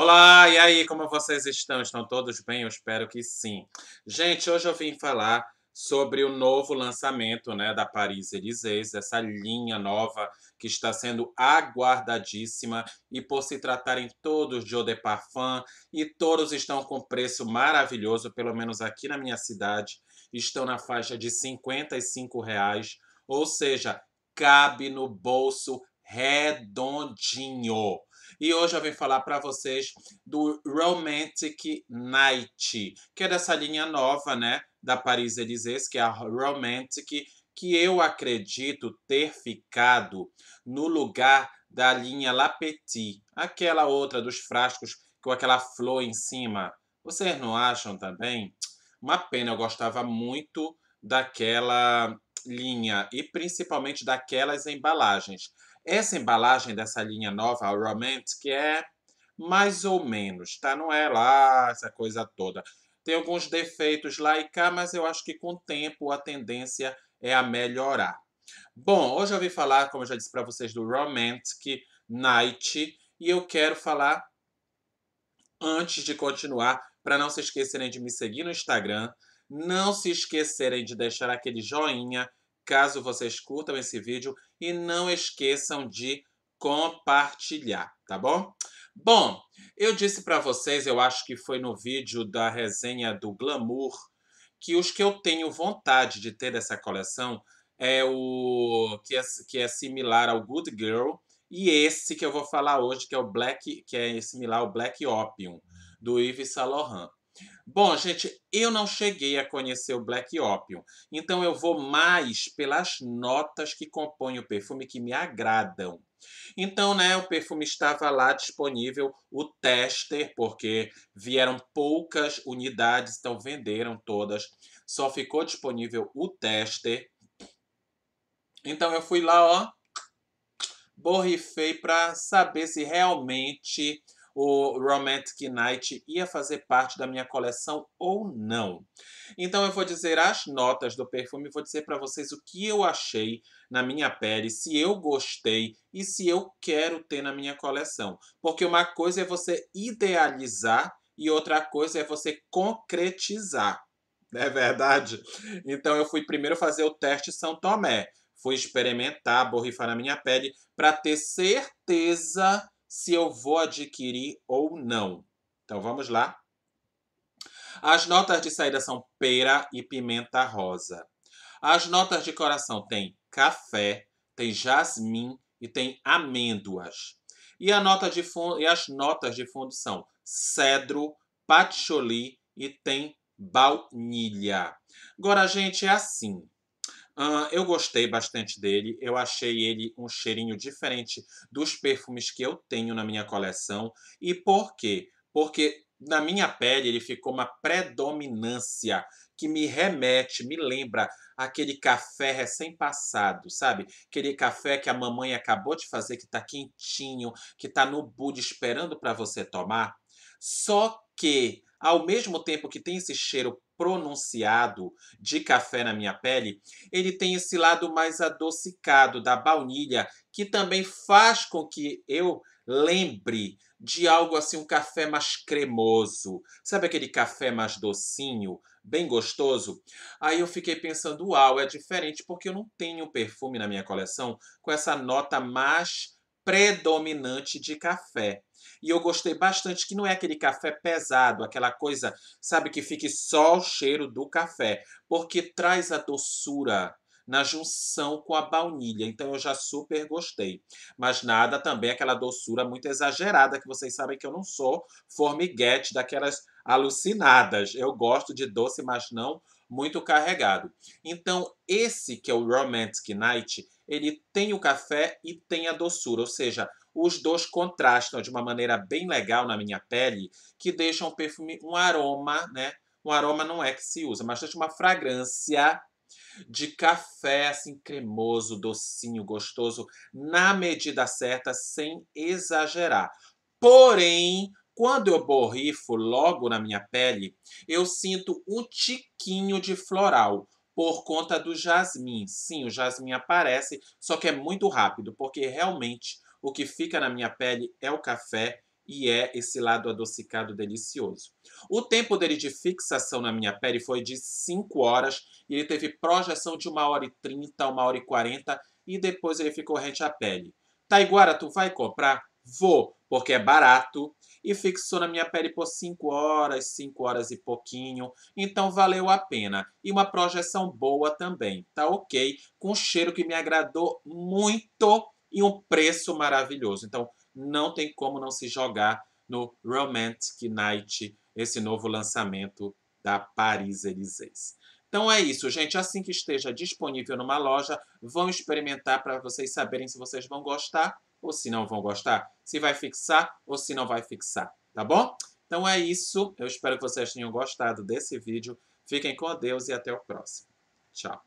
Olá, e aí, como vocês estão? Estão todos bem? Eu espero que sim. Gente, hoje eu vim falar sobre o novo lançamento né, da Paris Élysées, essa linha nova que está sendo aguardadíssima e por se tratarem todos de Eau de Parfum e todos estão com preço maravilhoso, pelo menos aqui na minha cidade, estão na faixa de R$ 55,00, reais, ou seja, cabe no bolso redondinho. E hoje eu vim falar para vocês do Romantic Night, que é dessa linha nova, né, da Paris Élysées, que é a Romantic, que eu acredito ter ficado no lugar da linha La Petite, aquela outra dos frascos com aquela flor em cima. Vocês não acham também? Uma pena, eu gostava muito daquela linha e principalmente daquelas embalagens. Essa embalagem dessa linha nova, a Romantic, que é mais ou menos, tá? Não é lá essa coisa toda. Tem alguns defeitos lá e cá, mas eu acho que com o tempo a tendência é a melhorar. Bom, hoje eu vim falar, como eu já disse para vocês, do Romantic Night e eu quero falar antes de continuar, para não se esquecerem de me seguir no Instagram, não se esquecerem de deixar aquele joinha caso vocês curtam esse vídeo e não esqueçam de compartilhar, tá bom? Bom, eu disse para vocês, eu acho que foi no vídeo da resenha do Glamour, que os que eu tenho vontade de ter dessa coleção é o que é, que é similar ao Good Girl e esse que eu vou falar hoje, que é o Black, que é similar ao Black Opium do Yves Saint Laurent. Bom, gente, eu não cheguei a conhecer o Black Opium, então eu vou mais pelas notas que compõem o perfume que me agradam. Então, né, o perfume estava lá disponível, o tester, porque vieram poucas unidades, então venderam todas. Só ficou disponível o tester. Então eu fui lá, ó, borrifei para saber se realmente o Romantic Night ia fazer parte da minha coleção ou não. Então eu vou dizer as notas do perfume, vou dizer para vocês o que eu achei na minha pele, se eu gostei e se eu quero ter na minha coleção. Porque uma coisa é você idealizar e outra coisa é você concretizar. Não é verdade? Então eu fui primeiro fazer o teste São Tomé. Fui experimentar, borrifar na minha pele para ter certeza se eu vou adquirir ou não. Então vamos lá. As notas de saída são pera e pimenta rosa. As notas de coração têm café, tem jasmim e tem amêndoas. E, a nota de fundo, e as notas de fundo são cedro, patchouli e tem baunilha. Agora, gente, é assim. Uh, eu gostei bastante dele. Eu achei ele um cheirinho diferente dos perfumes que eu tenho na minha coleção. E por quê? Porque na minha pele ele ficou uma predominância que me remete, me lembra aquele café recém-passado, sabe? Aquele café que a mamãe acabou de fazer, que tá quentinho, que tá no bud esperando para você tomar. Só que, ao mesmo tempo que tem esse cheiro pronunciado de café na minha pele, ele tem esse lado mais adocicado da baunilha, que também faz com que eu lembre de algo assim, um café mais cremoso. Sabe aquele café mais docinho, bem gostoso? Aí eu fiquei pensando, uau, é diferente porque eu não tenho perfume na minha coleção com essa nota mais predominante de café. E eu gostei bastante que não é aquele café pesado, aquela coisa, sabe, que fique só o cheiro do café, porque traz a doçura na junção com a baunilha. Então eu já super gostei. Mas nada também aquela doçura muito exagerada, que vocês sabem que eu não sou formiguete daquelas alucinadas. Eu gosto de doce, mas não muito carregado. Então esse que é o Romantic Night, ele tem o café e tem a doçura, ou seja, os dois contrastam de uma maneira bem legal na minha pele, que deixa um perfume, um aroma, né? Um aroma não é que se usa, mas deixa uma fragrância de café assim cremoso, docinho, gostoso, na medida certa, sem exagerar. Porém, quando eu borrifo logo na minha pele, eu sinto um tiquinho de floral por conta do jasmim. Sim, o jasmim aparece, só que é muito rápido, porque realmente o que fica na minha pele é o café e é esse lado adocicado delicioso. O tempo dele de fixação na minha pele foi de 5 horas e ele teve projeção de 1 hora e 30, 1 hora e 40 e depois ele ficou rente à pele. Taiguara, tu vai comprar? Vou porque é barato e fixou na minha pele por 5 horas, 5 horas e pouquinho. Então valeu a pena. E uma projeção boa também, tá ok? Com um cheiro que me agradou muito e um preço maravilhoso. Então não tem como não se jogar no Romantic Night, esse novo lançamento da Paris Élysées. Então é isso, gente. Assim que esteja disponível numa loja, vão experimentar para vocês saberem se vocês vão gostar ou se não vão gostar, se vai fixar ou se não vai fixar, tá bom? Então é isso. Eu espero que vocês tenham gostado desse vídeo. Fiquem com Deus e até o próximo. Tchau.